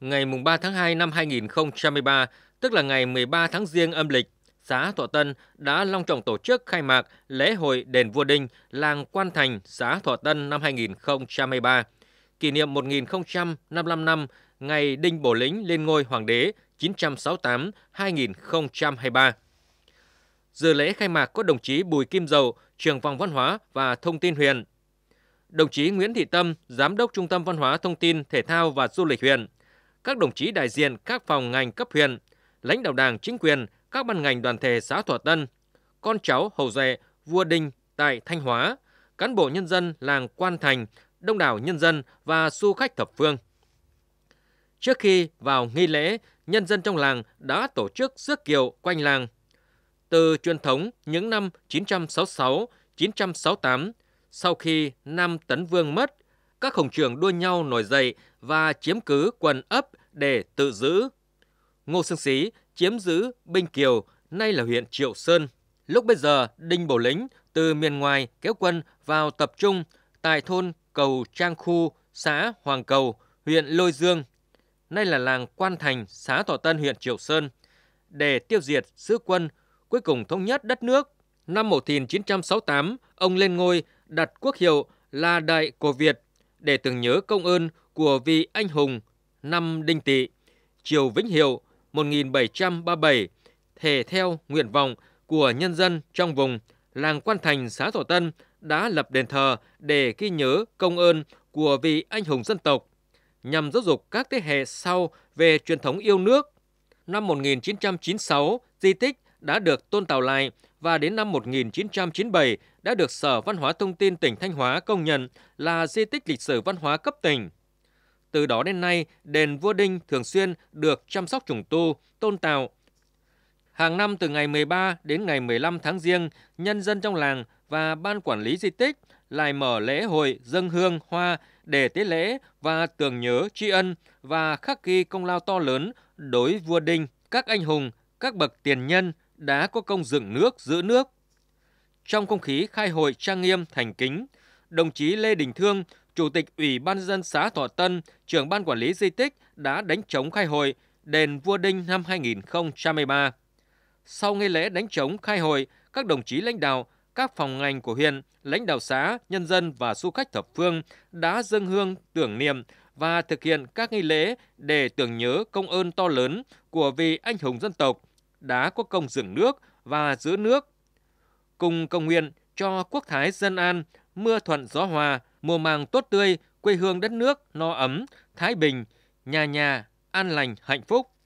Ngày 3 tháng 2 năm 2023, tức là ngày 13 tháng Giêng âm lịch, xã Thọ Tân đã long trọng tổ chức khai mạc lễ hội Đền Vua Đinh, làng Quan Thành, xã Thọ Tân năm 2023, kỷ niệm 1055 năm ngày Đinh Bộ Lĩnh lên ngôi Hoàng đế 968-2023. Dự lễ khai mạc có đồng chí Bùi Kim Dầu, trường phòng văn hóa và thông tin huyện, đồng chí Nguyễn Thị Tâm, giám đốc Trung tâm Văn hóa Thông tin, Thể thao và Du lịch huyện, các đồng chí đại diện các phòng ngành cấp huyện, lãnh đạo Đảng, chính quyền, các ban ngành đoàn thể xã Thỏa Tân, con cháu hậu duệ vua Đinh tại Thanh Hóa, cán bộ nhân dân làng Quan Thành, đông đảo nhân dân và du khách thập phương. Trước khi vào nghi lễ, nhân dân trong làng đã tổ chức rước kiệu quanh làng. Từ truyền thống những năm 966, 968, sau khi Nam Tấn Vương mất, các khổng trường đua nhau nổi dậy và chiếm cứ quần ấp để tự giữ. Ngô Xuân Xí chiếm giữ Binh Kiều, nay là huyện Triệu Sơn. Lúc bây giờ, Đinh Bổ Lĩnh từ miền ngoài kéo quân vào tập trung tại thôn Cầu Trang Khu, xã Hoàng Cầu, huyện Lôi Dương, nay là làng Quan Thành, xã Thọ Tân, huyện Triệu Sơn, để tiêu diệt sứ quân, cuối cùng thống nhất đất nước. Năm 1968, ông lên ngôi đặt quốc hiệu là Đại Cổ Việt để tưởng nhớ công ơn của vị anh hùng năm Đinh Tị, Triều Vĩnh Hiệu 1737 thể theo nguyện vọng của nhân dân trong vùng, làng Quan Thành, xã Thổ Tân đã lập đền thờ để ghi nhớ công ơn của vị anh hùng dân tộc, nhằm giáo dục các thế hệ sau về truyền thống yêu nước. Năm 1996, di tích đã được tôn tạo lại và đến năm 1997 đã được Sở Văn hóa Thông tin tỉnh Thanh Hóa công nhận là di tích lịch sử văn hóa cấp tỉnh. Từ đó đến nay, đền Vua Đinh thường xuyên được chăm sóc trùng tu, tôn tạo. Hàng năm từ ngày 13 đến ngày 15 tháng Giêng, nhân dân trong làng và ban quản lý di tích lại mở lễ hội dân hương hoa để tế lễ và tưởng nhớ tri ân và khắc ghi công lao to lớn đối vua Đinh, các anh hùng, các bậc tiền nhân đã có công dựng nước, giữ nước. Trong không khí khai hội trang nghiêm thành kính, đồng chí Lê Đình Thương, Chủ tịch Ủy ban dân xã Thọ Tân, trưởng ban quản lý di tích đã đánh trống khai hội đền Vua Đinh năm 2023. Sau nghi lễ đánh trống khai hội, các đồng chí lãnh đạo, các phòng ngành của huyện, lãnh đạo xã, nhân dân và du khách thập phương đã dâng hương tưởng niệm và thực hiện các nghi lễ để tưởng nhớ công ơn to lớn của vị anh hùng dân tộc đã có công dựng nước và giữ nước. Cùng công nguyện cho quốc thái dân an, mưa thuận gió hòa, mùa màng tốt tươi, quê hương đất nước no ấm, thái bình, nhà nhà an lành hạnh phúc.